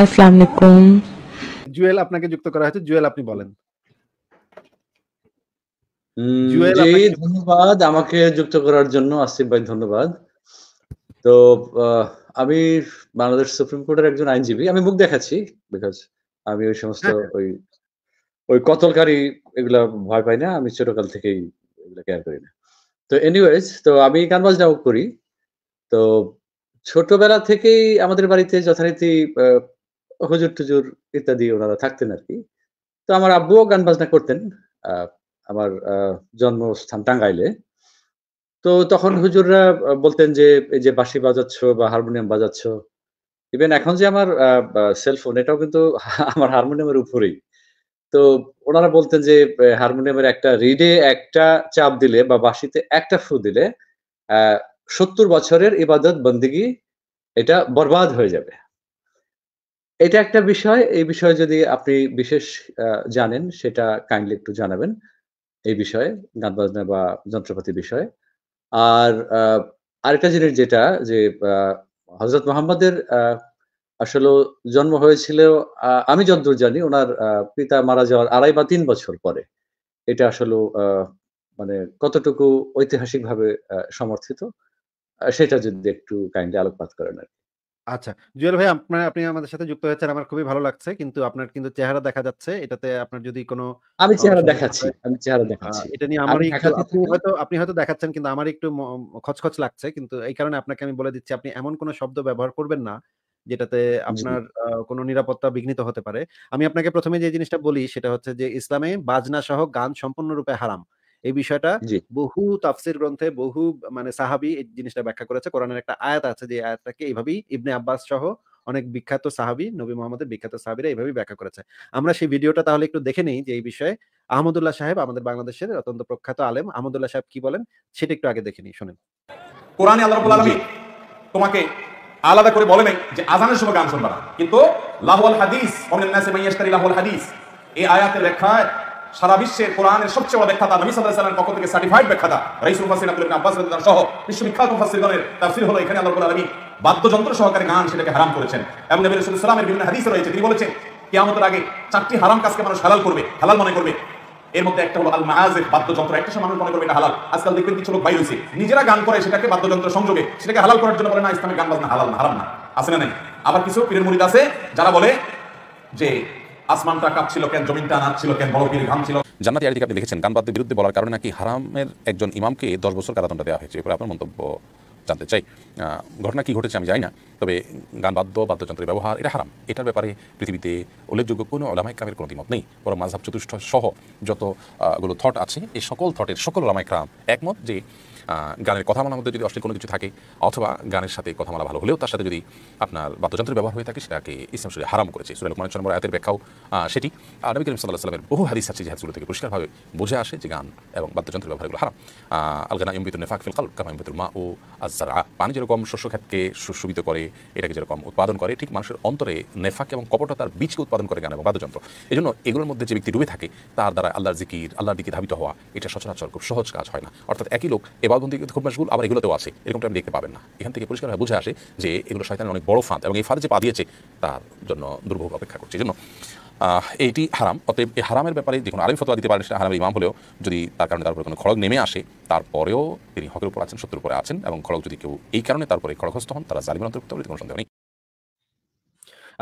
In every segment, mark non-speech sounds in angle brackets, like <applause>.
আসসালামু আলাইকুম জুয়েল আপনাকে যুক্ত করা হয়েছে জুয়েল আপনি বলেন ধন্যবাদ আমাকে যুক্ত করার জন্য আসিফ ভাই ধন্যবাদ তো আমি বাংলাদেশ সুপ্রিম কোর্টের একজন আইনজীবী আমি মুখ দেখাচ্ছি বিকজ আমি ওই সমস্ত হ্যাঁ। ওই ওই কতলকারী এগুলা ভয় পাই না আমি ছোটকাল থেকেই এগুলা কেয়ার করি না তো এনিওয়েজ তো আমি গান বাজনাও করি তো ছোটবেলা থেকেই আমাদের বাড়িতে যথারীতি হুজুর টুজুর ইত্যাদি ওনারা থাকতেন আর কি তো আমার আব্বুও গান বাজনা করতেন আমার জন্মস্থান টাঙ্গাইলে তো তখন হুজুররা বলতেন যে এই যে বাঁশি বাজাচ্ছ বা হারমোনিয়াম বাজাচ্ছ ইভেন এখন যে আমার সেলফোন এটাও কিন্তু <laughs> আমার হারমোনিয়ামের উপরেই তো ওনারা বলতেন যে হারমোনিয়ামের একটা রিডে একটা চাপ দিলে বা বাঁশিতে একটা ফু দিলে সত্তর বছরের ইবাদত বন্দিগি এটা বরবাদ হয়ে যাবে এটা একটা বিষয় এই বিষয়ে যদি আপনি বিশেষ জানেন সেটা কাইন্ডলি একটু জানাবেন এই বিষয়ে গান বাজনা বা যন্ত্রপাতি বিষয়ে আর আরেকটা জিনিস যেটা যে হজরত মোহাম্মদের আসলে জন্ম হয়েছিল আমি যদ্দূর জানি ওনার পিতা মারা যাওয়ার আড়াই বা তিন বছর পরে এটা আসলে মানে কতটুকু ঐতিহাসিকভাবে সমর্থিত সেটা যদি একটু কাইন্ডলি আলোকপাত করেন আর আচ্ছা জুয়েল ভাই আপনার আপনি আমাদের সাথে যুক্ত হয়েছেন আমার খুবই ভালো লাগছে কিন্তু আপনার কিন্তু চেহারা দেখা যাচ্ছে এটাতে আপনার যদি কোনো আমি চেহারা দেখাচ্ছি আমি চেহারা দেখাচ্ছি এটা নিয়ে আমার হয়তো আপনি হয়তো দেখাচ্ছেন কিন্তু আমার একটু খচখচ লাগছে কিন্তু এই কারণে আপনাকে আমি বলে দিচ্ছি আপনি এমন কোনো শব্দ ব্যবহার করবেন না যেটাতে আপনার কোনো নিরাপত্তা বিঘ্নিত হতে পারে আমি আপনাকে প্রথমে যে জিনিসটা বলি সেটা হচ্ছে যে ইসলামে বাজনা সহ গান সম্পূর্ণরূপে হারাম এই বিষয়টা বহু তাফসির গ্রন্থে বহু মানে সাহাবি এই জিনিসটা ব্যাখ্যা করেছে কোরআনের একটা আয়াত আছে যে আয়াতটাকে এইভাবেই ইবনে আব্বাস সহ অনেক বিখ্যাত সাহাবি নবী মোহাম্মদের বিখ্যাত সাহাবিরা এইভাবে ব্যাখ্যা করেছে আমরা সেই ভিডিওটা তাহলে একটু দেখে নেই যে এই বিষয়ে আহমদুল্লাহ সাহেব আমাদের বাংলাদেশের অত্যন্ত প্রখ্যাত আলেম আহমদুল্লাহ সাহেব কি বলেন সেটা একটু আগে দেখে নিই শোনেন কোরআনে আল্লাহ রাব্বুল আলামিন তোমাকে আলাদা করে বলে নাই যে আজানের সময় গান শুনবা কিন্তু লাহুল হাদিস ওমিনান নাসি মাইয়াশতারি লাহুল হাদিস এই আয়াতের ব্যাখ্যায় সারা বিশ্বের কোরআনের সবচেয়ে বড় ব্যাখ্যাতা নবী সাল্লাহ সাল্লামের পক্ষ থেকে সার্টিফাইড ব্যাখ্যাতা রাইসুল ফাসিল আব্দুল আব্বাস রাদিয়াল্লাহু সহ বিশ্ববিখ্যাত মুফাসসিরগণের তাফসীর হলো এখানে আল্লাহর রাব্বুল আলামিন বাদ্যযন্ত্র সহকারে গান সেটাকে হারাম করেছেন এবং নবী রাসূল সাল্লামের বিভিন্ন হাদিসে রয়েছে তিনি বলেছেন কিয়ামতের আগে চারটি হারাম কাজকে মানুষ হালাল করবে হালাল মনে করবে এর মধ্যে একটা হলো আল মাহাজের বাদ্যযন্ত্র একটা সময় মানুষ মনে করবে এটা হালাল আজকাল দেখবেন কিছু লোক বাইরে নিজেরা গান করে সেটাকে বাদ্যযন্ত্র সংযোগে সেটাকে হালাল করার জন্য বলে না ইসলামে গান বাজনা হালাল না হারাম না আছে না নাই আবার কিছু পীরের মুরিদ আছে যারা বলে যে আসমানটা কাঁপছিল কেন জমিনটা নাচছিল কেন বড় পীর ঘাম ছিল জান্নাতি আইডিকে আপনি লিখেছেন গানবাদ্যের বিরুদ্ধে বলার কারণে নাকি হারামের একজন ইমামকে দশ বছর কারাদণ্ড দেওয়া হয়েছে এরপরে আপনার মন্তব্য জানতে চাই ঘটনা কি ঘটেছে আমি জানি না তবে গান বাদ্য বাদ্যযন্ত্রের ব্যবহার এটা হারাম এটার ব্যাপারে পৃথিবীতে উল্লেখযোগ্য কোনো ওলামাই কামের কোনো মত নেই বরং মাঝহাব চতুষ্ঠ সহ যতগুলো থট আছে এই সকল থটের সকল ওলামাই ক্রাম একমত যে গানের কথা মালার মধ্যে যদি অশ্লীল কোনো কিছু থাকে অথবা গানের সাথে কথা বলা ভালো হলেও তার সাথে যদি আপনার বাদ্যযন্ত্রের ব্যবহার হয়ে থাকে সেটাকে ইসলাম শরীর হারাম করেছে সুরাল কুমার চন্দ্র আয়াতের ব্যাখ্যাও সেটি নবী করিম সাল্লাহ সাল্লামের বহু হাদিস আছে যে হাদিসগুলো থেকে পরিষ্কারভাবে বুঝে আসে যে গান এবং বাদ্যযন্ত্রের ব্যবহারগুলো হারাম আলগানা ইমবিত নেফাক ফিল কাল কামা ইমবিতুল মা ও আজারা পানি যেরকম শস্যক্ষেতকে সুশোভিত করে এটাকে যেরকম উৎপাদন করে ঠিক মানুষের অন্তরে নেফাক এবং কপটতার বীজকে উৎপাদন করে গান এবং বাদ্যযন্ত্র এই জন্য এগুলোর মধ্যে যে ব্যক্তি ডুবে থাকে তার দ্বারা আল্লাহর জিকির আল্লাহর দিকে ধাবিত হওয়া এটা সচরাচর খুব সহজ কাজ হয় না অর্থাৎ একই লোক এবার অর্থনৈতিক খোপমাসগুলো আবার এগুলোতেও আছে এরকমটা আপনি দেখতে পাবেন না এখান থেকে পরিষ্কারভাবে বুঝে আসে যে এগুলো শয়তানের অনেক বড় ফাঁদ এবং এই ফাঁদে যে পা দিয়েছে তার জন্য দুর্ভোগ অপেক্ষা করছে জন্য এইটি হারাম অতএব এই হারামের ব্যাপারে যে কোনো আরবি ফতোয়া দিতে পারেন সেটা হারামের ইমাম হলেও যদি তার কারণে তার উপরে কোনো খড়গ নেমে আসে তারপরেও তিনি হকের উপর আছেন সত্যের উপরে আছেন এবং খড়গ যদি কেউ এই কারণে তারপরে খড়গস্ত হন তারা জালিমান অন্তর্ভুক্ত হবে কোনো সন্দেহ নেই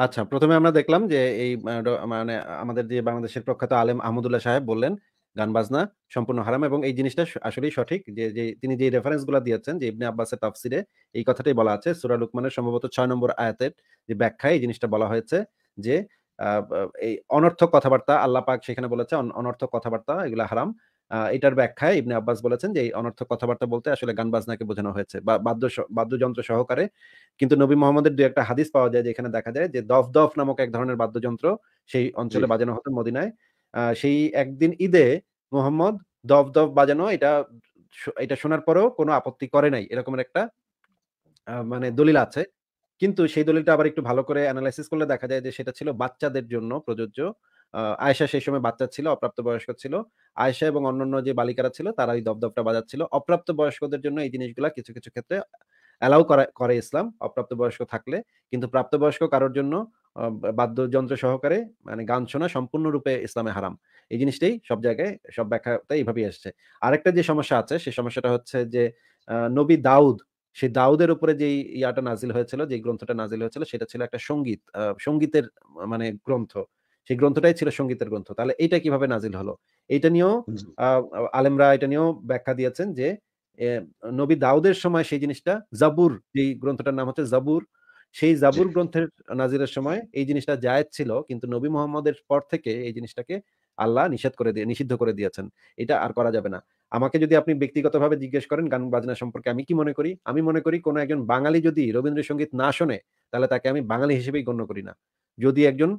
আচ্ছা প্রথমে আমরা দেখলাম যে এই মানে আমাদের যে বাংলাদেশের প্রখ্যাত আলেম আহমদুল্লাহ সাহেব বললেন গান বাজনা সম্পূর্ণ হারাম এবং এই জিনিসটা আসলেই সঠিক যে যে তিনি যে রেফারেন্স গুলা দিয়েছেন যে ইবনে আব্বাসের তাফসিরে এই কথাটাই বলা আছে সুরা লুকমানের সম্ভবত ছয় নম্বর আয়াতের যে ব্যাখ্যা এই জিনিসটা বলা হয়েছে যে এই অনর্থক কথাবার্তা আল্লাহ পাক সেখানে বলেছে অনর্থক কথাবার্তা এগুলো হারাম এটার ব্যাখ্যায় ইবনে আব্বাস বলেছেন যে এই অনর্থক কথাবার্তা বলতে আসলে গান বাজনাকে বোঝানো হয়েছে বা বাদ্য বাদ্যযন্ত্র সহকারে কিন্তু নবী মোহাম্মদের দু একটা হাদিস পাওয়া যায় যেখানে দেখা যায় যে দফ দফ নামক এক ধরনের বাদ্যযন্ত্র সেই অঞ্চলে বাজানো হতো মদিনায় সেই একদিন ঈদে মোহাম্মদ দব দব বাজানো এটা এটা শোনার পরেও কোনো আপত্তি করে নাই এরকমের একটা মানে দলিল আছে কিন্তু সেই দলিলটা আবার একটু ভালো করে অ্যানালাইসিস করলে দেখা যায় যে সেটা ছিল বাচ্চাদের জন্য প্রযোজ্য আয়সা সেই সময় বাচ্চা ছিল অপ্রাপ্ত বয়স্ক ছিল আয়সা এবং অন্যান্য যে বালিকারা ছিল তারা এই দপদপটা বাজাচ্ছিল অপ্রাপ্ত বয়স্কদের জন্য এই জিনিসগুলা কিছু কিছু ক্ষেত্রে অ্যালাউ করে ইসলাম অপ্রাপ্ত বয়স্ক থাকলে কিন্তু প্রাপ্তবয়স্ক কারোর জন্য বাদ্যযন্ত্র সহকারে মানে গান শোনা সম্পূর্ণরূপে ইসলামে হারাম এই জিনিসটাই সব জায়গায় সব ব্যাখ্যাটা এইভাবেই আসছে আরেকটা যে সমস্যা আছে সেই সমস্যাটা হচ্ছে যে নবী দাউদ সেই দাউদের উপরে যে ইয়াটা নাজিল হয়েছিল যে গ্রন্থটা নাজিল হয়েছিল সেটা ছিল একটা সঙ্গীত সঙ্গীতের মানে গ্রন্থ সেই গ্রন্থটাই ছিল সঙ্গীতের গ্রন্থ তাহলে এটা কিভাবে নাজিল হলো এটা নিয়েও আলেমরা এটা নিয়েও ব্যাখ্যা দিয়েছেন যে নবী দাউদের সময় সেই জিনিসটা জাবুর যে গ্রন্থটার নাম হচ্ছে জাবুর সেই জাবুর গ্রন্থের নাজিরের সময় এই জিনিসটা জায়েজ ছিল কিন্তু নবী মোহাম্মদের পর থেকে এই জিনিসটাকে আল্লাহ নিষেধ করে দিয়ে নিষিদ্ধ করে দিয়েছেন এটা আর করা যাবে না আমাকে যদি আপনি ব্যক্তিগতভাবে জিজ্ঞেস করেন গান বাজনা সম্পর্কে আমি কি মনে করি আমি মনে করি কোনো একজন বাঙালি যদি রবীন্দ্রসঙ্গীত না শোনে তাহলে তাকে আমি বাঙালি হিসেবেই গণ্য করি না যদি একজন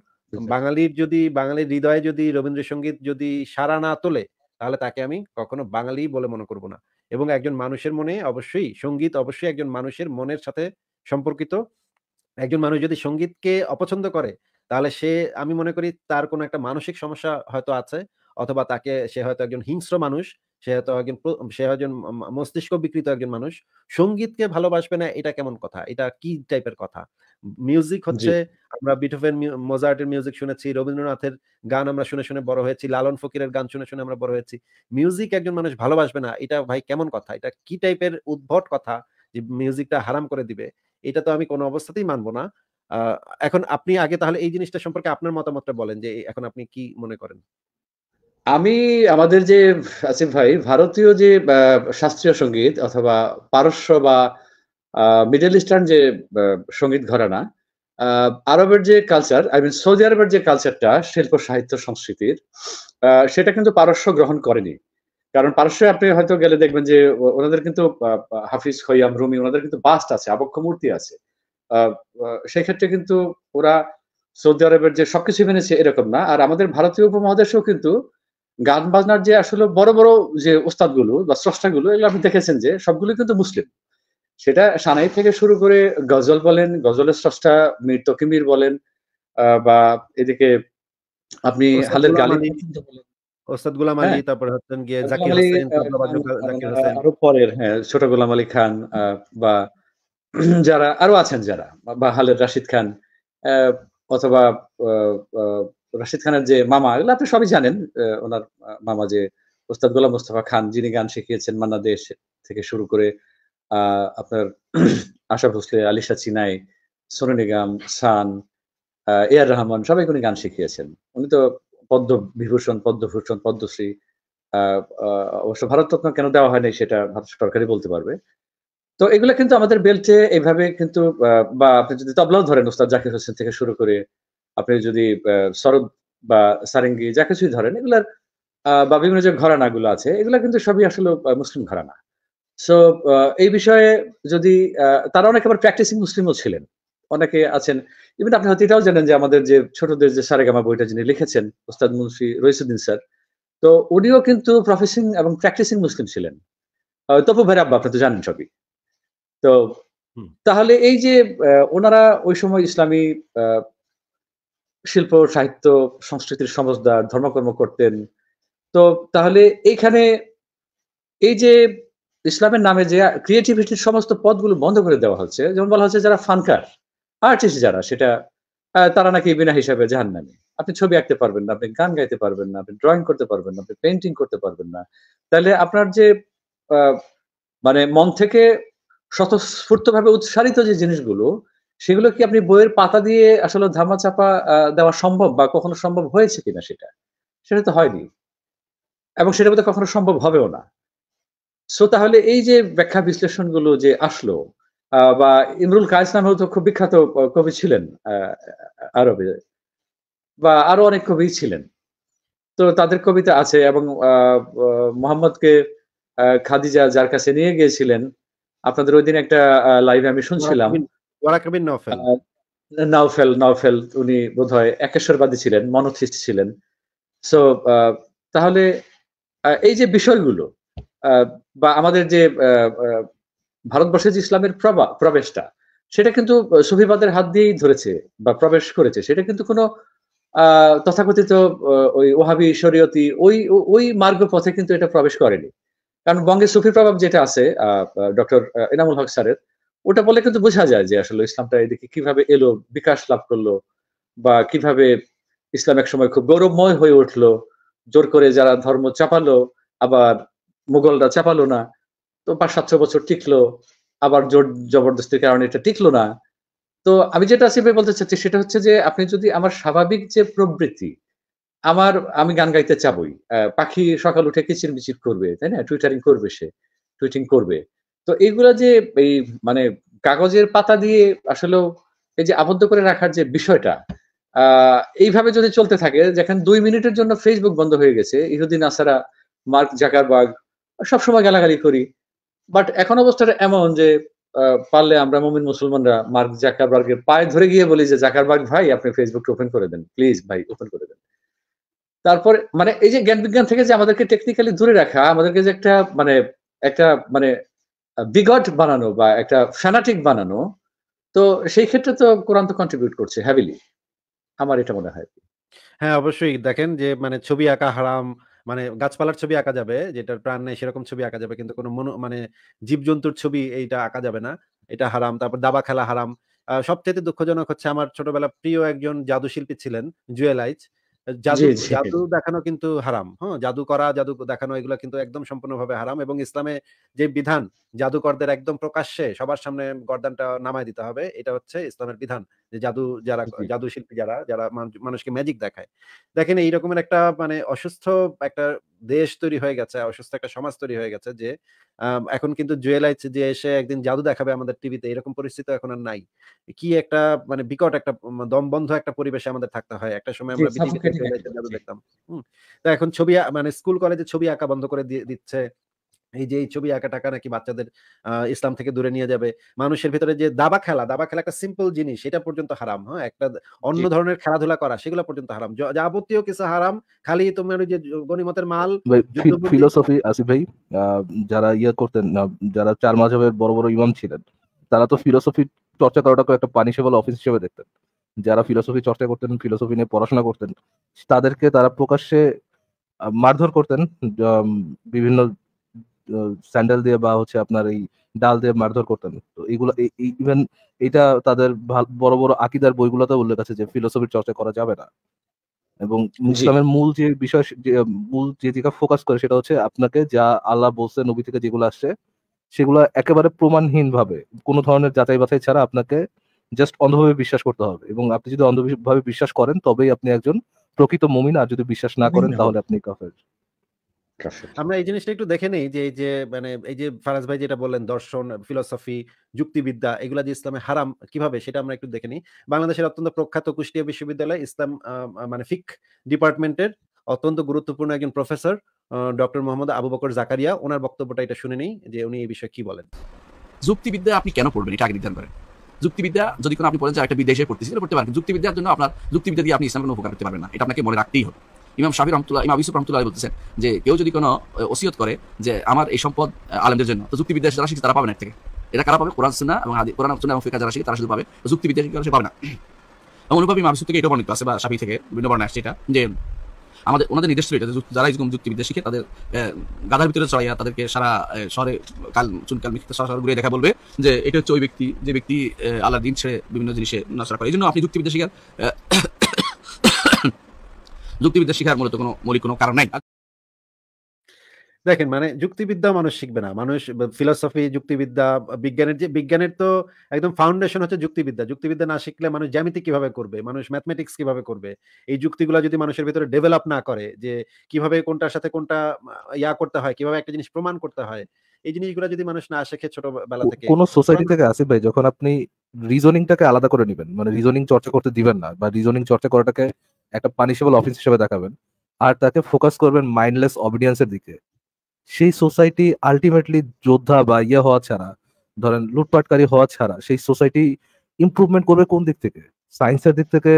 বাঙালির যদি বাঙালির হৃদয়ে যদি রবীন্দ্রসঙ্গীত যদি সারা না তোলে তাহলে তাকে আমি কখনো বাঙালি বলে মনে করব না এবং একজন মানুষের মনে অবশ্যই সঙ্গীত অবশ্যই একজন মানুষের মনের সাথে সম্পর্কিত একজন মানুষ যদি সঙ্গীতকে অপছন্দ করে তাহলে সে আমি মনে করি তার কোনো একটা মানসিক সমস্যা হয়তো আছে অথবা তাকে সে হয়তো একজন হিংস্র মানুষ সে হয়তো একজন সে একজন মস্তিষ্ক বিকৃত একজন মানুষ সঙ্গীতকে ভালোবাসবে না এটা কেমন কথা এটা কি টাইপের কথা মিউজিক হচ্ছে আমরা বিটোফেন মোজার্টের মিউজিক শুনেছি রবীন্দ্রনাথের গান আমরা শুনে শুনে বড় হয়েছি লালন ফকিরের গান শুনে শুনে আমরা বড় হয়েছি মিউজিক একজন মানুষ ভালোবাসবে না এটা ভাই কেমন কথা এটা কি টাইপের উদ্ভট কথা যে মিউজিকটা হারাম করে দিবে এটা তো আমি কোনো অবস্থাতেই মানবো না এখন আপনি আগে তাহলে এই জিনিসটা সম্পর্কে আপনার মতামতটা বলেন যে এখন আপনি কি মনে করেন আমি আমাদের যে আসিফ ভাই ভারতীয় যে শাস্ত্রীয় সঙ্গীত অথবা পারস্য বা মিডল ইস্টার্ন যে সঙ্গীত ঘরানা আরবের যে কালচার আই মিন সৌদি আরবের যে কালচারটা শিল্প সাহিত্য সংস্কৃতির সেটা কিন্তু পারস্য গ্রহণ করেনি কারণ পারস্য আপনি হয়তো গেলে দেখবেন যে ওনাদের কিন্তু হাফিজ খৈয়াম রুমি ওনাদের কিন্তু বাস্ট আছে আবক্ষ মূর্তি আছে সেই ক্ষেত্রে কিন্তু ওরা সৌদি আরবের যে সবকিছু মেনেছে এরকম না আর আমাদের ভারতীয় উপমহাদেশেও কিন্তু গান বাজনার যে আসলে বড় বড় যে ওস্তাদগুলো বা স্রষ্টাগুলো এগুলো আপনি দেখেছেন যে সবগুলো কিন্তু মুসলিম সেটা সানাই থেকে শুরু করে গজল বলেন গজলের স্রষ্টা মীর তকিমির বলেন বা এদিকে আপনি হালের গালি বলেন ওস্তাদ গোলাম আলী হ্যাঁ। তারপর হচ্ছেন গিয়ে জাকির হোসেন আরো পরের হ্যাঁ ছোট গোলাম আলী খান বা <clears throat> যারা আরো আছেন যারা বা হালের রাশিদ খান অথবা রাশিদ খানের যে মামা এগুলো আপনি সবই জানেন ওনার মামা যে ওস্তাদ গোলাম মোস্তফা খান যিনি গান শিখিয়েছেন মান্না দেশ থেকে শুরু করে আপনার <clears throat> আশা ভোসলে আলিশা চিনাই সোনু নিগম সান এ আর রহমান সবাই উনি গান শিখিয়েছেন উনি তো পদ্মবিভূষণ পদ্মভূষণ পদ্মশ্রী অবশ্য ভারতরত্ন কেন দেওয়া হয়নি সেটা ভারত সরকারই বলতে পারবে তো এগুলো কিন্তু আমাদের বেল্টে এইভাবে কিন্তু বা আপনি যদি তবলাও ধরেন ওস্তাদ জাকির হোসেন থেকে শুরু করে আপনি যদি সরব বা সারেঙ্গি যা কিছুই ধরেন এগুলার বা বিভিন্ন যে ঘরানাগুলো আছে এগুলো কিন্তু সবই আসলে মুসলিম ঘরানা সো এই বিষয়ে যদি তারা অনেক আবার প্র্যাকটিসিং মুসলিমও ছিলেন অনেকে আছেন ইভেন আপনি হয়তো এটাও জানেন যে আমাদের যে ছোটদের যে সারেগামা বইটা যিনি লিখেছেন ওস্তাদ মুন্সি রইসুদ্দিন স্যার তো উনিও কিন্তু প্রফেসিং এবং প্র্যাকটিসিং মুসলিম ছিলেন তপু ভাই আব্বা আপনি তো জানেন সবই তো তাহলে এই যে ওনারা ওই সময় ইসলামী শিল্প সাহিত্য সংস্কৃতির সমজদার ধর্মকর্ম করতেন তো তাহলে এইখানে এই যে ইসলামের নামে যে ক্রিয়েটিভিটির সমস্ত পদগুলো বন্ধ করে দেওয়া হচ্ছে যেমন বলা হচ্ছে যারা ফানকার আর্টিস্ট যারা সেটা তারা নাকি বিনা হিসাবে জাহান নামে আপনি ছবি আঁকতে পারবেন না আপনি গান গাইতে পারবেন না আপনি ড্রয়িং করতে পারবেন না আপনি পেন্টিং করতে পারবেন না তাহলে আপনার যে মানে মন থেকে স্বতঃস্ফূর্তভাবে উৎসারিত যে জিনিসগুলো সেগুলো কি আপনি বইয়ের পাতা দিয়ে আসলে ধামা চাপা দেওয়া সম্ভব বা কখনো সম্ভব হয়েছে কিনা সেটা সেটা তো হয়নি এবং সেটা বোধহয় কখনো সম্ভব হবেও না সো তাহলে এই যে ব্যাখ্যা বিশ্লেষণগুলো যে আসলো বা ইমরুল কায়েস হয়তো তো খুব বিখ্যাত কবি ছিলেন আরবে বা আরো অনেক কবি ছিলেন তো তাদের কবিতা আছে এবং মোহাম্মদকে খাদিজা যার কাছে নিয়ে গিয়েছিলেন আপনাদের ওই দিন একটা লাইভে আমি শুনছিলাম নাওফেল নাওফেল উনি বোধহয় একেশ্বরবাদী ছিলেন মনোথিস্ট ছিলেন সো তাহলে এই যে বিষয়গুলো বা আমাদের যে ভারতবর্ষে যে ইসলামের প্রবেশটা সেটা কিন্তু সুফিবাদের হাত দিয়েই ধরেছে বা প্রবেশ করেছে সেটা কিন্তু কোনো আহ তথাকথিত ওই ওহাবি শরীয়তি ওই ওই মার্গ পথে কিন্তু এটা প্রবেশ করেনি কারণ বঙ্গে সুফি প্রভাব যেটা আছে ডক্টর এনামুল হক স্যারের ওটা বলে কিন্তু বোঝা যায় যে আসলে ইসলামটা এদিকে কিভাবে এলো বিকাশ লাভ করলো বা কিভাবে ইসলাম এক সময় খুব গৌরবময় হয়ে উঠলো জোর করে যারা ধর্ম চাপালো আবার মুঘলরা চাপালো না তো পাঁচ ছয় বছর টিকলো আবার জোর জবরদস্তির কারণে এটা টিকলো না তো আমি যেটা আসিফ বলতে চাচ্ছি সেটা হচ্ছে যে আপনি যদি আমার স্বাভাবিক যে প্রবৃত্তি আমার আমি গান গাইতে চাবই পাখি সকাল উঠে কিচির মিচির করবে তাই না টুইটারিং করবে সে টুইটিং করবে তো এইগুলা যে এই মানে কাগজের পাতা দিয়ে আসলে এই যে আবদ্ধ করে রাখার যে বিষয়টা এইভাবে যদি চলতে থাকে যেখানে দুই মিনিটের জন্য ফেসবুক বন্ধ হয়ে গেছে ইহুদিন আসারা মার্ক জাকারবাগ সবসময় গালাগালি করি বাট এখন অবস্থাটা এমন যে পারলে আমরা মুমিন মুসলমানরা মার্ক জাকারবার্গের পায়ে ধরে গিয়ে বলি যে জাকারবার্গ ভাই আপনি ফেসবুক ওপেন করে দেন প্লিজ ভাই ওপেন করে দেন তারপর মানে এই যে জ্ঞান বিজ্ঞান থেকে যে আমাদেরকে টেকনিক্যালি দূরে রাখা আমাদেরকে যে একটা মানে একটা মানে বিগট বানানো বা একটা ফ্যানাটিক বানানো তো সেই ক্ষেত্রে তো কোরআন তো কন্ট্রিবিউট করছে হ্যাভিলি আমার এটা মনে হয় হ্যাঁ অবশ্যই দেখেন যে মানে ছবি আঁকা হারাম মানে গাছপালার ছবি আঁকা যাবে যেটার প্রাণ নেই সেরকম ছবি আঁকা যাবে কিন্তু কোনো মানে জীবজন্তুর ছবি এইটা আঁকা যাবে না এটা হারাম তারপর দাবা খেলা হারাম সব থেকে দুঃখজনক হচ্ছে আমার ছোটবেলা প্রিয় একজন শিল্পী ছিলেন জুয়েলাইজ জাদু জাদু দেখানো কিন্তু হারাম হ্যাঁ জাদু করা জাদু দেখানো এগুলো কিন্তু একদম সম্পূর্ণভাবে হারাম এবং ইসলামে যে বিধান জাদুকরদের একদম প্রকাশ্যে সবার সামনে গর্দানটা নামায় দিতে হবে এটা হচ্ছে ইসলামের বিধান যে জাদু যারা জাদু শিল্পী যারা যারা মানুষকে ম্যাজিক দেখায় দেখেন এই এইরকমের একটা মানে অসুস্থ একটা দেশ তৈরি হয়ে গেছে অসুস্থ একটা সমাজ তৈরি হয়ে গেছে যে এখন কিন্তু জুয়েল যে এসে একদিন জাদু দেখাবে আমাদের টিভিতে এরকম পরিস্থিতি এখন আর নাই কি একটা মানে বিকট একটা দমবন্ধ একটা পরিবেশে আমাদের থাকতে হয় একটা সময় আমরা জাদু দেখতাম তো এখন ছবি মানে স্কুল কলেজে ছবি আঁকা বন্ধ করে দিচ্ছে এই যে এই ছবি আঁকা টাকা নাকি বাচ্চাদের ইসলাম থেকে দূরে নিয়ে যাবে মানুষের ভিতরে যে দাবা খেলা দাবা খেলা একটা সিম্পল জিনিস এটা পর্যন্ত হারাম হ্যাঁ একটা অন্য ধরনের খেলাধুলা করা সেগুলো পর্যন্ত হারাম যাবতীয় কিছু হারাম খালি তোমার যে গণিমতের মাল ফিলোসফি আসি ভাই যারা ইয়ে করতেন যারা চার মাঝাবের বড় বড় ইমাম ছিলেন তারা তো ফিলোসফি চর্চা করাটাকে একটা পানিশেবল অফিস হিসেবে দেখতেন যারা ফিলোসফি চর্চা করতেন ফিলোসফি নিয়ে পড়াশোনা করতেন তাদেরকে তারা প্রকাশ্যে মারধর করতেন বিভিন্ন স্যান্ডেল দিয়ে বা হচ্ছে আপনার এই ডাল দিয়ে মারধর করতেন তো এইগুলো ইভেন এটা তাদের বড় বড় আকিদার বইগুলোতে উল্লেখ আছে যে ফিলোসফির চর্চা করা যাবে না এবং ইসলামের মূল যে বিষয় মূল যে দিকে ফোকাস করে সেটা হচ্ছে আপনাকে যা আল্লাহ বলছে নবী থেকে যেগুলো আসছে সেগুলো একেবারে প্রমাণহীন ভাবে কোনো ধরনের যাচাই বাছাই ছাড়া আপনাকে জাস্ট অন্ধভাবে বিশ্বাস করতে হবে এবং আপনি যদি অন্ধভাবে বিশ্বাস করেন তবেই আপনি একজন প্রকৃত মমিন আর যদি বিশ্বাস না করেন তাহলে আপনি কাফের আমরা এই জিনিসটা একটু দেখে নেই যে এই যে মানে এই যে ফারাজ ভাই যেটা বললেন দর্শন ফিলসফি যুক্তিবিদ্যা এগুলা যে ইসলামে হারাম কিভাবে সেটা আমরা একটু দেখে নিই বাংলাদেশের অত্যন্ত প্রখ্যাত কুষ্টিয়া বিশ্ববিদ্যালয় ইসলাম মানে ফিক ডিপার্টমেন্টের অত্যন্ত গুরুত্বপূর্ণ একজন প্রফেসর ডক্টর মোহাম্মদ আবু বকর জাকারিয়া ওনার বক্তব্যটা এটা শুনে নেই যে উনি এই বিষয়ে কি বলেন যুক্তিবিদ্যা আপনি কেন পড়বেন এটা আগে নির্ধারণ করেন যুক্তিবিদ্যা যদি কোনো আপনি বলেন যে একটা বিদেশে পড়তেছি পড়তে পারেন যুক্তিবিদ্যার জন্য আপনার যুক্তিবিদ্যা দিয়ে আপনি ইসলামের উপকার করতে পারবেন না এটা আপনাকে মনে রাখতেই হবে ইমাম শাহির রহমতুল্লাহ ইমাম ইউসুফ রহমতুল্লাহ বলতেছেন যে কেউ যদি কোনো ওসিয়ত করে যে আমার এই সম্পদ আলমদের জন্য তো যুক্তিবিদ্যা যারা শিখছে তারা পাবে না থেকে এটা কারা পাবে কোরআন সুন্না এবং কোরআন সুন্না এবং ফিকা যারা শিখে তারা শুধু পাবে তো যুক্তিবিদ্যা শিখে পাবে না এবং অনুভাবে ইমাম থেকে এটা বর্ণিত আছে বা শাফি থেকে বিভিন্ন বর্ণনা আসছে এটা যে আমাদের ওনাদের নির্দেশ ছিল এটা যারা এরকম যুক্তিবিদ্যা শিখে তাদের গাধার ভিতরে চড়াইয়া তাদেরকে সারা শহরে কাল চুনকাল মিখতে সারা ঘুরে দেখা বলবে যে এটা হচ্ছে ওই ব্যক্তি যে ব্যক্তি আল্লাহ দিন ছেড়ে বিভিন্ন জিনিসে নশরা করে এই জন্য আপনি যুক্তিবিদ্যা শিখার যুক্তিবিদ্যা শিখার মূলত কোনো মৌলিক কোনো কারণ নাই দেখেন মানে যুক্তিবিদ্যা মানুষ শিখবে না মানুষ ফিলসফি যুক্তিবিদ্যা বিজ্ঞানের যে বিজ্ঞানের তো একদম ফাউন্ডেশন হচ্ছে যুক্তিবিদ্যা যুক্তিবিদ্যা না শিখলে মানুষ জ্যামিতি কিভাবে করবে মানুষ ম্যাথমেটিক্স কিভাবে করবে এই যুক্তিগুলো যদি মানুষের ভিতরে ডেভেলপ না করে যে কিভাবে কোনটার সাথে কোনটা ইয়া করতে হয় কিভাবে একটা জিনিস প্রমাণ করতে হয় এই জিনিসগুলো যদি মানুষ না শেখে ছোটবেলা থেকে কোন সোসাইটি থেকে আসে ভাই যখন আপনি রিজনিংটাকে আলাদা করে নেবেন মানে রিজনিং চর্চা করতে দিবেন না বা রিজনিং চর্চা করাটাকে একটা পানিশেবল অফিস হিসেবে দেখাবেন আর তাকে ফোকাস করবেন মাইন্ডলেস এর দিকে সেই সোসাইটি আলটিমেটলি যোদ্ধা বা ইয়ে হওয়া ছাড়া ধরেন লুটপাটকারী হওয়া ছাড়া সেই সোসাইটি ইম্প্রুভমেন্ট করবে কোন দিক থেকে সায়েন্সের দিক থেকে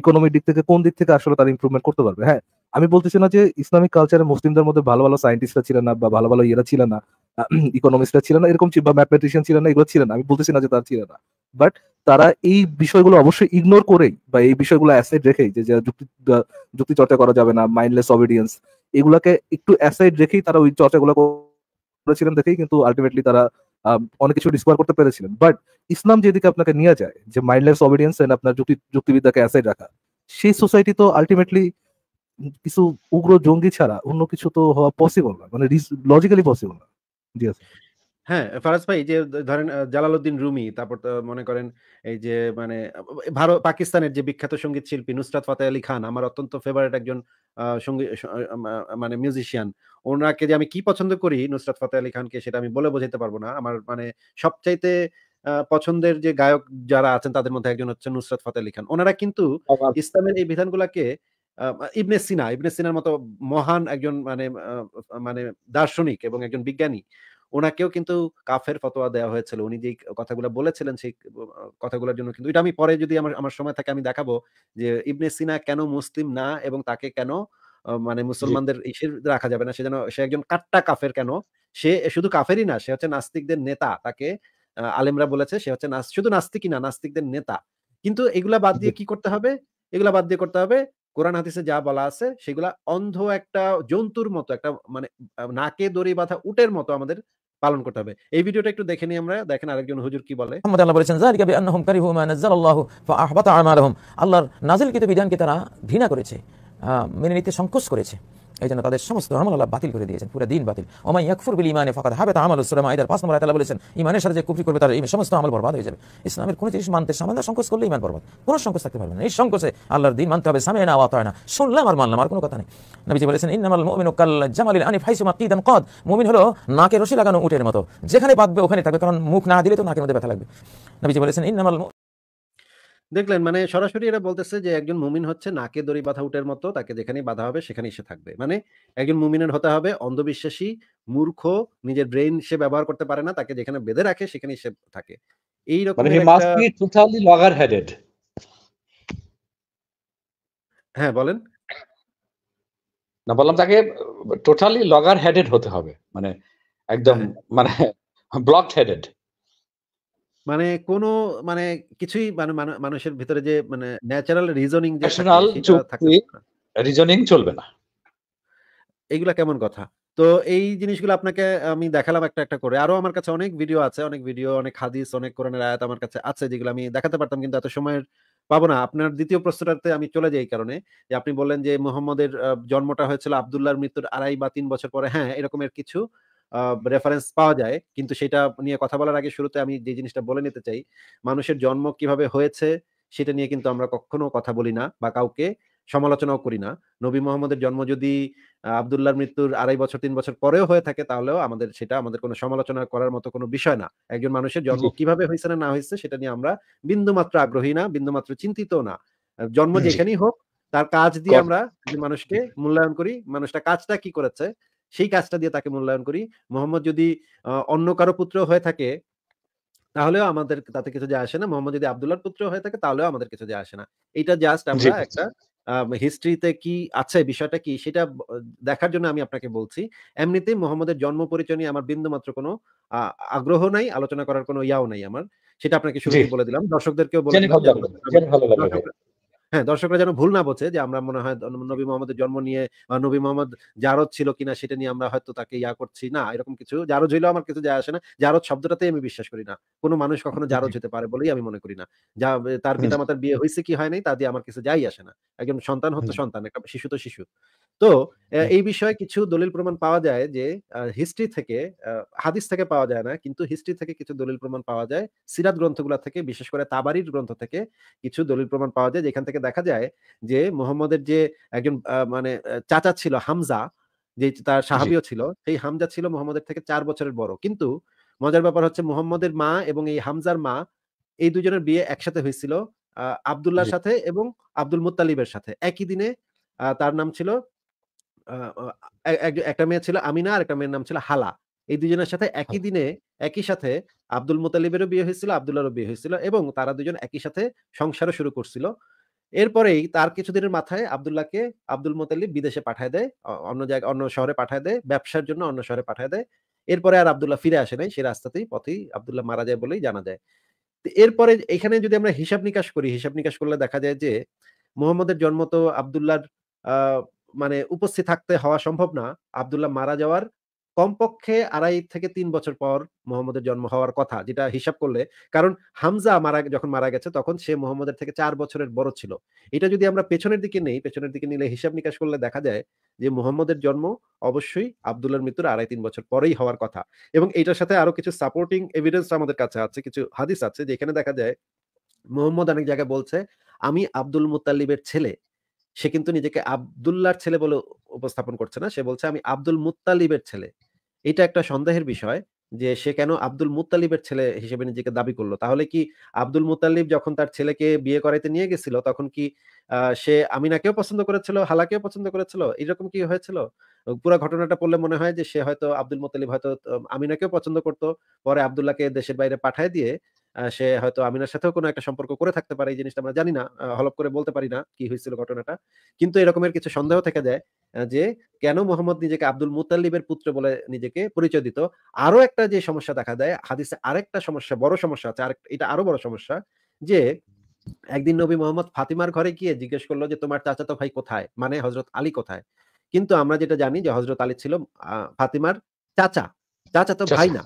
ইকোনমির দিক থেকে কোন দিক থেকে আসলে তারা ইম্প্রুভমেন্ট করতে পারবে হ্যাঁ আমি বলতেছি না যে ইসলামিক কালচারে মুসলিমদের মধ্যে ভালো ভালো সায়েন্টিস্টরা ছিলেন না বা ভালো ভালো ইয়েরা ছিলেন না ইকোনমিস্টরা <clears throat> ছিলেন না এরকম বা ম্যাথমেটিশিয়ান ছিলেন না এগুলো ছিলেন না আমি বলতেছি না যে তারা ছিলেন না বাট তারা এই বিষয়গুলো অবশ্যই ইগনোর করেই বা এই বিষয়গুলো অ্যাসাইড রেখেই যে যুক্তি যুক্তি চর্চা করা যাবে না মাইন্ডলেস অবিডিয়েন্স এগুলাকে একটু অ্যাসাইড রেখেই তারা ওই চর্চাগুলো করেছিলেন দেখেই কিন্তু আলটিমেটলি তারা অনেক কিছু ডিসকভার করতে পেরেছিলেন বাট ইসলাম যেদিকে আপনাকে নিয়ে যায় যে মাইন্ডলেস অবিডিয়েন্স এন্ড আপনার যুক্তি যুক্তিবিদ্যাকে অ্যাসাইড রাখা সেই সোসাইটি তো আলটিমেটলি কিছু উগ্র জঙ্গি ছাড়া অন্য কিছু তো হওয়া পসিবল না মানে লজিক্যালি পসিবল না জি হ্যাঁ, ফারাজ ভাই যে ধরেন আ জালালউদ্দিন রুমি, তারপর মনে করেন এই যে মানে ভারত পাকিস্তানের যে বিখ্যাত সঙ্গীত শিল্পী নুসরাত ফাতেহ আলী খান আমার অত্যন্ত ফেভারেট একজন সঙ্গীত মানে মিউজিশিয়ান। ওনাকে যে আমি কি পছন্দ করি নুসরাত ফাতেহ আলী খানকে সেটা আমি বলে বোঝাতে পারবো না। আমার মানে সবচাইতে পছন্দের যে গায়ক যারা আছেন তাদের মধ্যে একজন হচ্ছে নুসরাত ফাতেহ আলী খান। ওনারা কিন্তু আচ্ছা, আচ্ছা। ইসলামের এই বিধানগুলাকে আ ইবনে সিনা, ইবনে সিনার মতো মহান একজন মানে মানে দার্শনিক এবং একজন বিজ্ঞানী। ওনাকেও কিন্তু কাফের ফতোয়া দেওয়া হয়েছিল উনি যে কথাগুলো বলেছিলেন সেই কথাগুলোর জন্য কিন্তু এটা আমি পরে যদি আমার আমার সময় থাকে আমি দেখাবো যে ইবনে সিনা কেন মুসলিম না এবং তাকে কেন মানে মুসলমানদের রাখা যাবে না সে যেন সে একজন কাট্টা কাফের কেন সে শুধু কাফেরই না সে হচ্ছে নাস্তিকদের নেতা তাকে আলেমরা বলেছে সে হচ্ছে শুধু নাস্তিকই না নাস্তিকদের নেতা কিন্তু এগুলা বাদ দিয়ে কি করতে হবে এগুলা বাদ দিয়ে করতে হবে কোরআন হাতিসে যা বলা আছে সেগুলা অন্ধ একটা জন্তুর মতো একটা মানে নাকে দড়ি বাঁধা উটের মতো আমাদের পালন করতে হবে এই ভিডিওটা একটু দেখে নিই আমরা দেখেন আরেকজন হুজুর কি বলে মোহাম্মদ আল্লাহ বলেছেন যালিকা বিআন্নাহুম কারিহু মা নাযালাল্লাহু ফাআহবাতা আমালহুম আল্লাহর নাযিলকৃত বিধানকে তারা ঘৃণা করেছে মেনে নিতে সংকোচ করেছে এই জন্য তাদের সমস্ত আমল আল্লাহ বাতিল করে দিয়েছেন পুরো দিন বাতিল ওমাই ইয়াকফুর বিল ইমানে ফাকাদ হাবে তা আমল সুরামা আইদার পাঁচ নম্বর আয়তালা বলেছেন ইমানের সাথে যে কুফরি করবে তার এই সমস্ত আমল বরবাদ হয়ে যাবে ইসলামের কোনো জিনিস মানতে সামান্য সংকোচ করলে ইমান বরবাদ কোনো সংকোচ থাকতে পারবে না এই সংকোচে আল্লাহর দিন মানতে হবে সামে না হয় না শুনলাম আর মানলাম আর কোনো কথা নেই নবীজি বলেছেন ইন্নামাল মুমিনু কাল জামালিল আনি ফাইসুমা কিদান কদ মুমিন হলো নাকে রশি লাগানো উটের মতো যেখানে বাঁধবে ওখানে থাকবে কারণ মুখ না দিলে তো নাকের মধ্যে ব্যথা লাগবে নবীজি বলেছেন ইন্নামাল দেখলেন মানে সরাসরি এরা বলতেছে যে একজন মুমিন হচ্ছে নাকে দড়ি বাঁধা উটের মতো তাকে যেখানেই বাধা হবে সেখানেই সে থাকবে মানে একজন মুমিনের হতে হবে অন্ধবিশ্বাসী মূর্খ নিজের ব্রেইন সে ব্যবহার করতে পারে না তাকে যেখানে বেঁধে রাখে সেখানেই সে থাকে এই রকম মানে হ্যাঁ বলেন না বললাম তাকে টোটালি লগার হেডেড হতে হবে মানে একদম হ্যাঁ। মানে ব্লক হেডেড মানে কোনো মানে কিছুই মানে, মানে মানুষের ভিতরে যে মানে ন্যাচারাল রিজনিং যে রিজনিং চলবে না এইগুলা কেমন কথা তো এই জিনিসগুলো আপনাকে আমি দেখালাম একটা একটা করে আরো আমার কাছে অনেক ভিডিও আছে অনেক ভিডিও অনেক হাদিস অনেক কোরআনের আয়াত আমার কাছে আছে যেগুলো আমি দেখাতে পারতাম কিন্তু এত সময়ের পাবো না আপনার দ্বিতীয় প্রশ্নটাতে আমি চলে যাই কারণে যে আপনি বললেন যে মোহাম্মদের জন্মটা হয়েছিল আবদুল্লাহর মৃত্যুর আড়াই বা তিন বছর পরে হ্যাঁ এরকমের কিছু রেফারেন্স পাওয়া যায় কিন্তু সেটা নিয়ে কথা বলার আগে শুরুতে আমি যে জিনিসটা বলে নিতে চাই মানুষের জন্ম কিভাবে হয়েছে সেটা নিয়ে কিন্তু আমরা কখনো কথা বলি না বা কাউকে সমালোচনাও করি না নবী মোহাম্মদের জন্ম যদি আবদুল্লাহর মৃত্যুর আড়াই বছর তিন বছর পরেও হয়ে থাকে তাহলেও আমাদের সেটা আমাদের কোনো সমালোচনা করার মতো কোনো বিষয় না একজন মানুষের জন্ম কিভাবে হয়েছে না না হয়েছে সেটা নিয়ে আমরা বিন্দুমাত্র আগ্রহী না বিন্দুমাত্র চিন্তিত না জন্ম যেখানেই হোক তার কাজ দিয়ে আমরা মানুষকে মূল্যায়ন করি মানুষটা কাজটা কি করেছে সেই কাজটা দিয়ে তাকে মূল্যায়ন করি মোহাম্মদ যদি অন্য কারো পুত্র হয়ে থাকে তাহলেও আমাদের তাতে কিছু যায় আসে না মোহাম্মদ যদি আবদুল্লার পুত্র হয়ে থাকে তাহলেও আমাদের কিছু যায় আসে না এটা জাস্ট আমরা একটা হিস্ট্রিতে কি আছে বিষয়টা কি সেটা দেখার জন্য আমি আপনাকে বলছি এমনিতেই মোহাম্মদের জন্ম পরিচয় নিয়ে আমার বিন্দু মাত্র কোনো আগ্রহ নাই আলোচনা করার কোনো ইয়াও নাই আমার সেটা আপনাকে শুরু বলে দিলাম দর্শকদেরকেও বলে হ্যাঁ দর্শকরা যেন ভুল না বোঝে যে আমরা মনে হয় নবী মোহাম্মদের জন্ম নিয়ে বা নবী মোহাম্মদ জারদ ছিল কিনা সেটা নিয়ে আমরা হয়তো তাকে ইয়া করছি না এরকম কিছু জারজ হইলেও আমার কিছু যায় আসে না জারদ শব্দটাতেই আমি বিশ্বাস করি না কোনো মানুষ কখনো জারজ হতে পারে বলেই আমি মনে করি না যা তার পিতামাতার বিয়ে হয়েছে কি হয় নাই তা দিয়ে আমার কিছু যাই আসে না একজন সন্তান হতো সন্তান একটা শিশু তো শিশু তো এই বিষয়ে কিছু দলিল প্রমাণ পাওয়া যায় যে হিস্ট্রি থেকে হাদিস থেকে পাওয়া যায় না কিন্তু হিস্ট্রি থেকে কিছু দলিল প্রমাণ পাওয়া যায় সিরাত গ্রন্থগুলা থেকে বিশেষ করে তাবারির গ্রন্থ থেকে কিছু দলিল প্রমাণ পাওয়া যায় যেখান থেকে থেকে দেখা যায় যে মোহাম্মদের যে একজন মানে চাচা ছিল হামজা যে তার সাহাবিও ছিল সেই হামজা ছিল মোহাম্মদের থেকে চার বছরের বড় কিন্তু মজার ব্যাপার হচ্ছে মোহাম্মদের মা এবং এই হামজার মা এই দুজনের বিয়ে একসাথে হয়েছিল আবদুল্লাহর সাথে এবং আব্দুল মুতালিবের সাথে একই দিনে তার নাম ছিল একটা মেয়ে ছিল আমিনা আর একটা মেয়ের নাম ছিল হালা এই দুজনের সাথে একই দিনে একই সাথে আব্দুল মোতালিবেরও বিয়ে হয়েছিল আবদুল্লাহরও বিয়ে হয়েছিল এবং তারা দুজন একই সাথে সংসারও শুরু করছিল এরপরেই তার কিছুদিনের মাথায় আবদুল্লাহকে আব্দুল মোতালিব বিদেশে পাঠায় দেয় অন্য জায়গায় অন্য শহরে পাঠায় দেয় ব্যবসার জন্য অন্য শহরে পাঠায় দেয় এরপরে আর আবদুল্লাহ ফিরে আসে নাই সে রাস্তাতেই পথেই আবদুল্লাহ মারা যায় বলেই জানা যায় এরপরে এখানে যদি আমরা হিসাব নিকাশ করি হিসাব নিকাশ করলে দেখা যায় যে মোহাম্মদের জন্ম তো আবদুল্লাহর মানে উপস্থিত থাকতে হওয়া সম্ভব না আবদুল্লাহ মারা যাওয়ার কমপক্ষে আড়াই থেকে তিন বছর পর মোহাম্মদের জন্ম হওয়ার কথা যেটা হিসাব করলে কারণ হামজা মারা যখন মারা গেছে তখন সে মোহাম্মদের থেকে চার বছরের বড় ছিল এটা যদি আমরা পেছনের দিকে নেই পেছনের দিকে নিলে হিসাব নিকাশ করলে দেখা যায় যে মোহাম্মদের জন্ম অবশ্যই আবদুল্লার মৃত্যুর আড়াই তিন বছর পরেই হওয়ার কথা এবং এটার সাথে আরো কিছু সাপোর্টিং এভিডেন্স আমাদের কাছে আছে কিছু হাদিস আছে যেখানে দেখা যায় মোহাম্মদ অনেক জায়গায় বলছে আমি আব্দুল মুতাল্লিবের ছেলে সে কিন্তু নিজেকে আবদুল্লার ছেলে বলে উপস্থাপন করছে না সে বলছে আমি আব্দুল মুতালিবের ছেলে এটা একটা সন্দেহের বিষয় যে সে কেন আব্দুল মুতালিবের ছেলে হিসেবে নিজেকে দাবি করলো তাহলে কি আব্দুল মুতালিব যখন তার ছেলেকে বিয়ে করাইতে নিয়ে গেছিল তখন কি সে আমিনাকেও পছন্দ করেছিল হালাকেও পছন্দ করেছিল এরকম কি হয়েছিল পুরো ঘটনাটা পড়লে মনে হয় যে সে হয়তো আব্দুল মুতালিব হয়তো আমিনাকেও পছন্দ করতো পরে আবদুল্লাহকে দেশের বাইরে পাঠায় দিয়ে সে হয়তো আমিনার সাথেও কোনো একটা সম্পর্ক করে থাকতে পারে এই জিনিসটা আমরা জানি না হলপ করে বলতে পারি না কি হয়েছিল ঘটনাটা কিন্তু এরকমের কিছু সন্দেহ থেকে যায় যে কেন মোহাম্মদ নিজেকে আব্দুল মুতাল্লিবের পুত্র বলে নিজেকে পরিচয় দিত আরো একটা যে সমস্যা দেখা দেয় হাদিসে আরেকটা সমস্যা বড় সমস্যা আছে আরেকটা এটা আরো বড় সমস্যা যে একদিন নবী মোহাম্মদ ফাতিমার ঘরে গিয়ে জিজ্ঞেস করলো যে তোমার চাচাতো ভাই কোথায় মানে হজরত আলী কোথায় কিন্তু আমরা যেটা জানি যে হজরত আলী ছিল ফাতিমার চাচা চাচা তো ভাই না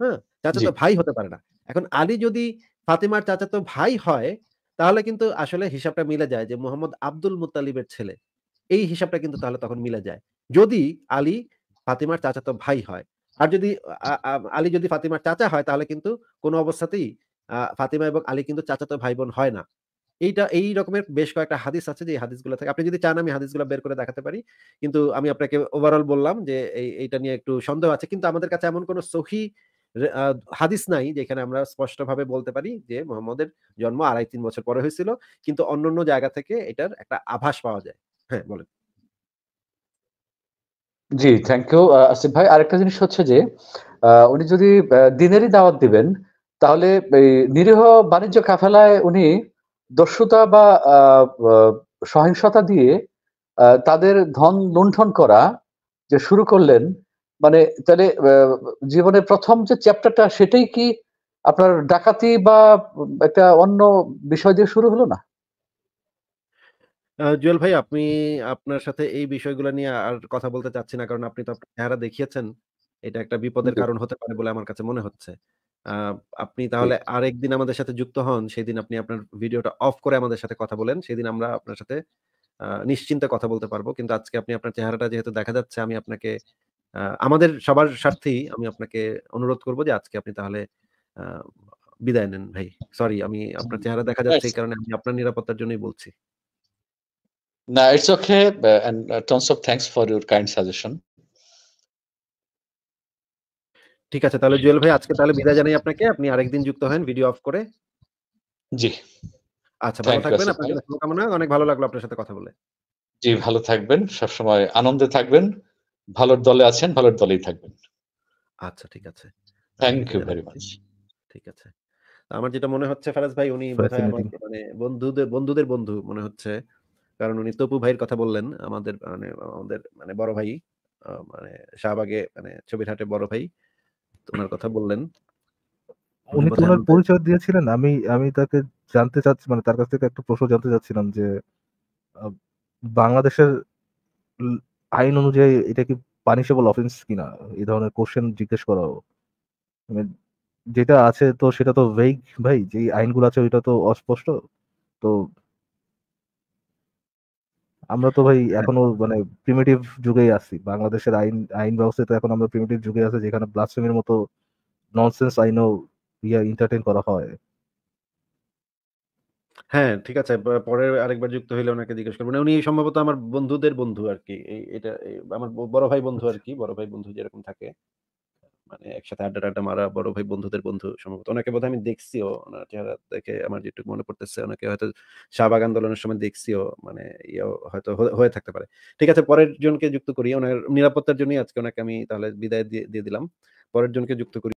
হ্যাঁ চাচা তো ভাই হতে পারে না এখন আলী যদি ফাতেমার চাচাতো ভাই হয় তাহলে কিন্তু আসলে হিসাবটা মিলে যায় যে মোহাম্মদ আব্দুল মুতালিবের ছেলে এই হিসাবটা কিন্তু তাহলে তখন মিলে যায় যদি আলী ফাতিমার চাচাতো ভাই হয় আর যদি আলী যদি ফাতিমার চাচা হয় তাহলে কিন্তু কোনো অবস্থাতেই ফাতিমা এবং আলী কিন্তু চাচাতো ভাই বোন হয় না এইটা এই রকমের বেশ কয়েকটা হাদিস আছে যে হাদিসগুলো থাকে আপনি যদি চান আমি হাদিসগুলো বের করে দেখাতে পারি কিন্তু আমি আপনাকে ওভারঅল বললাম যে এইটা নিয়ে একটু সন্দেহ আছে কিন্তু আমাদের কাছে এমন কোনো সহি হাদিস নাই যেখানে আমরা স্পষ্টভাবে বলতে পারি যে মোহাম্মদের জন্ম আড়াই তিন বছর পরে হয়েছিল কিন্তু অন্য অন্য জায়গা থেকে এটার একটা আভাস পাওয়া যায় হ্যাঁ বলেন জি থ্যাংক ইউ আসিফ ভাই আরেকটা জিনিস হচ্ছে যে উনি যদি দিনেরই দাওয়াত দিবেন তাহলে নিরীহ বাণিজ্য কাফেলায় উনি দস্যুতা বা সহিংসতা দিয়ে তাদের ধন লুণ্ঠন করা যে শুরু করলেন মানে তাহলে জীবনের প্রথম যে চ্যাপ্টারটা সেটাই কি আপনার ডাকাতি বা একটা অন্য বিষয় দিয়ে শুরু হলো না জুয়েল ভাই আপনি আপনার সাথে এই বিষয়গুলো নিয়ে আর কথা বলতে চাচ্ছি না কারণ আপনি তো চেহারা দেখিয়েছেন এটা একটা বিপদের কারণ হতে পারে বলে আমার কাছে মনে হচ্ছে আপনি তাহলে আরেকদিন আমাদের সাথে যুক্ত হন সেদিন আপনি আপনার ভিডিওটা অফ করে আমাদের সাথে কথা বলেন সেদিন আমরা আপনার সাথে নিশ্চিন্তে কথা বলতে পারবো কিন্তু আজকে আপনি আপনার চেহারাটা যেহেতু দেখা যাচ্ছে আমি আপনাকে আমাদের সবার স্বার্থেই আমি আপনাকে অনুরোধ করব যে আজকে আপনি তাহলে বিদায় নেন ভাই সরি আমি আপনার চেহারা দেখা যাচ্ছে এই কারণে আমি আপনার নিরাপত্তার জন্যই বলছি না it's okay and tons of thanks for your kind suggestion ঠিক আছে তাহলে জুয়েল ভাই আজকে তাহলে বিদায় জানাই আপনাকে আপনি আরেকদিন যুক্ত হন ভিডিও অফ করে জি আচ্ছা ভালো থাকবেন আপনার শুভকামনা অনেক ভালো লাগলো আপনার সাথে কথা বলে জি ভালো থাকবেন সবসময় আনন্দে থাকবেন ভালোর দলে আছেন ভালোর দলেই থাকবেন আচ্ছা ঠিক আছে থ্যাংক ইউ ভেরি মাচ ঠিক আছে আমার যেটা মনে হচ্ছে ফারাজ ভাই উনি মানে বন্ধুদের বন্ধুদের বন্ধু মনে হচ্ছে কারণ উনি তপু ভাইয়ের কথা বললেন আমাদের মানে আমাদের মানে বড় ভাই মানে শাহবাগে মানে ছবির হাটে বড় ভাই তোমার কথা বললেন উনি তো পরিচয় দিয়েছিলেন আমি আমি তাকে জানতে চাচ্ছি মানে তার কাছ থেকে একটা প্রশ্ন জানতে চাচ্ছিলাম যে বাংলাদেশের আইন অনুযায়ী এটা কি পানিশেবল অফেন্স কিনা এই ধরনের কোশ্চেন জিজ্ঞেস করা যেটা আছে তো সেটা তো ভেইক ভাই যে আইনগুলো আছে ওইটা তো অস্পষ্ট তো আমরা তো ভাই এখনো মানে প্রিমিটিভ যুগেই আছি বাংলাদেশের আইন আইন ব্যবস্থা তো এখন আমরা প্রিমিটিভ যুগে আছি যেখানে ব্লাস্টমির মতো ননসেন্স আইনও ইয়া এন্টারটেইন করা হয় হ্যাঁ, ঠিক আছে। পরে আরেকবার যুক্ত হইলে ওনাকে জিজ্ঞেস করবো উনি সম্ভবত আমার বন্ধুদের বন্ধু আর কি এটা আমার বড় ভাই বন্ধু আচ্ছা। আর কি বড় ভাই বন্ধু যেরকম থাকে। মানে একসাথে আড্ডা আড্ডা মারা বড় ভাই বন্ধুদের বন্ধু সম্ভবত। ওনাকে বোধহয় আমি দেখছিও। ওনার চেহারা দেখে আমার যেটুকু মনে পড়তেছে ওনাকে হয়তো শাহবাগ আন্দোলনের সময় দেখছিও। মানে ইয়ে হয়তো হয়ে থাকতে পারে। ঠিক আছে পরের জনকে যুক্ত করি। ওনার নিরাপত্তার জন্যই আজকে ওনাকে আমি তাহলে বিদায় দিয়ে দিলাম। পরের জনকে যুক্ত করি।